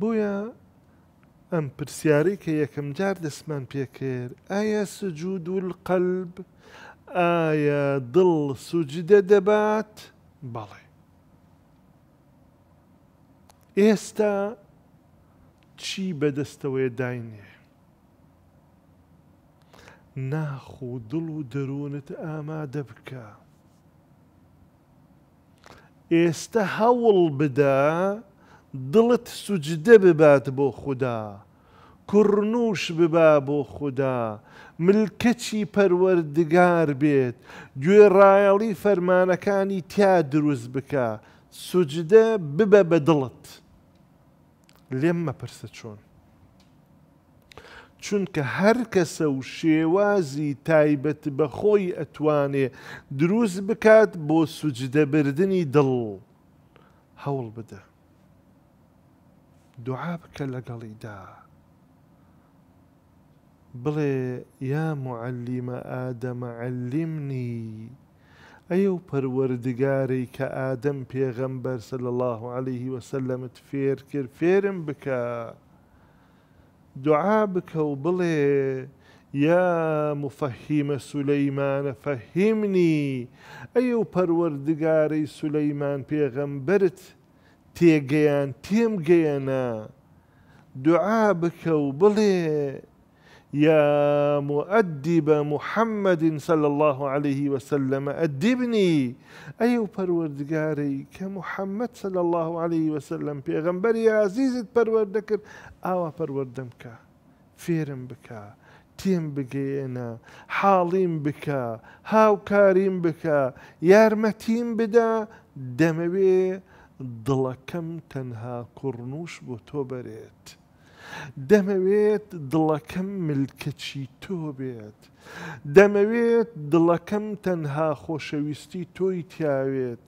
بۆیە ئەم پرسیارەی کە یەکەم جار دەسمان پێکرد ئایا سجود و قەلب ئایا دڵ سوجدە دەبات بەڵێ ئێستا چی بەدەستەوەی داینێ ناخ و دڵ و دەروونت ئامادە بکە ئێستا هەوڵ بدە دڵت سوجدە ببات بۆ خوددا. کوڕنوش ببا بۆ خوددا، ملکەچی پەروەردگار بێت، گوێڕایەڵی فەرمانەکانی تیا دروست بکە، سوجدە ببە بە دڵت. لێم مەپرسە چۆن. چونکە هەر کەسە و شێوازی تایبەت بە خۆی ئەتوانێ دروست بکات بۆ سوجدەبردننی دڵ هەوڵ بدە. دوعا بکە لەگەڵیدا بڵێ یا معلمە ئادەمە علمنی ئەی و پەروەردگاری کە ئادەم پێغەمبەر سل الله عليه وسلمت فێر کرد فێرم بکە دوعا بکە و بڵێ یا مفەهیمە سولەیمانە فەهیمنی ئەی و پەروەردگاری سولەیمان پێغەمبرت تێگەیان تيم جينا دوعا بکە يا مؤدب محمد صلى الله عليه وسلم أدبني أي پروردگاري كمحمد صلى الله عليه وسلم پیغمبر يا عزيز پروردكر آوا پروردمك فيرم بك تيم بگينا حاليم بك كاريم بك يارمتيم بدا دموي دڵەکەم تەنها کوڕنووش بۆ تۆ بەرێت. دەمەوێت دڵەکەم ملکەچی تۆ بێت. دەمەوێت دڵەکەم تەنها خۆشەویستی تۆی تیاوێت.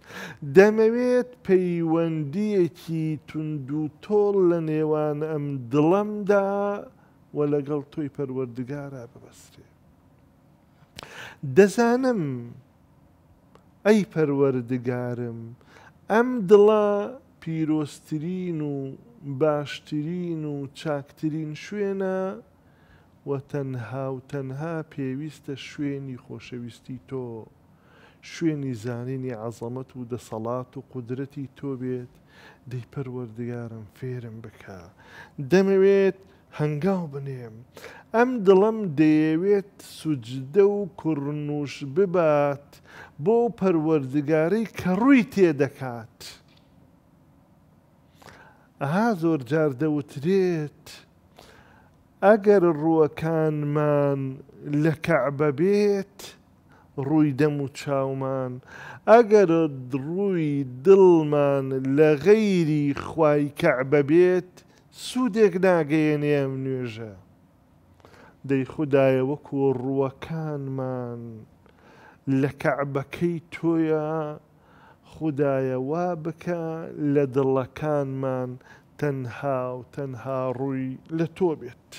دەمەوێت پەیوەندیەکی تونند و تۆڵ لە نێوان ئەم دڵەمدا و لەگەڵ تۆی پەروەردگارە ببەستێ. دەزانم ئەی پەروەردگارم ئەم دڵە پیرۆستترین و باشترین و چاکترین شوێنە و تەنها و تەنها پێویستە شوێنی خۆشەویستی تۆ شوێنی زانینی عزەمەت و دەسەڵات و قدرەتی تۆ بێت دەی پەروەردگارم فێرم بکە دەمەوێت هەنگاو بنێم ئەم دڵم دەیەوێت سوجدە و کوڕنووش ببات بۆ پەروەردگاری کە ڕووی تێدەکات. ئەها زۆر جار دەوترێت ئەگەر ڕووەکانمان لە کەعبە بێت، ڕووی دەم و چاومان ئەگەر ڕووی دڵمان لە غەیری خوای کەعبە بێت سوودێک ناگەیەنێم نوێژە دەی خوددایە وەکو ڕووەکانمان لە کەعبەکەی تۆیە خوددایە وا بکە لە دڵەکانمان تەنها و تەنها ڕووی لە تۆ بێت.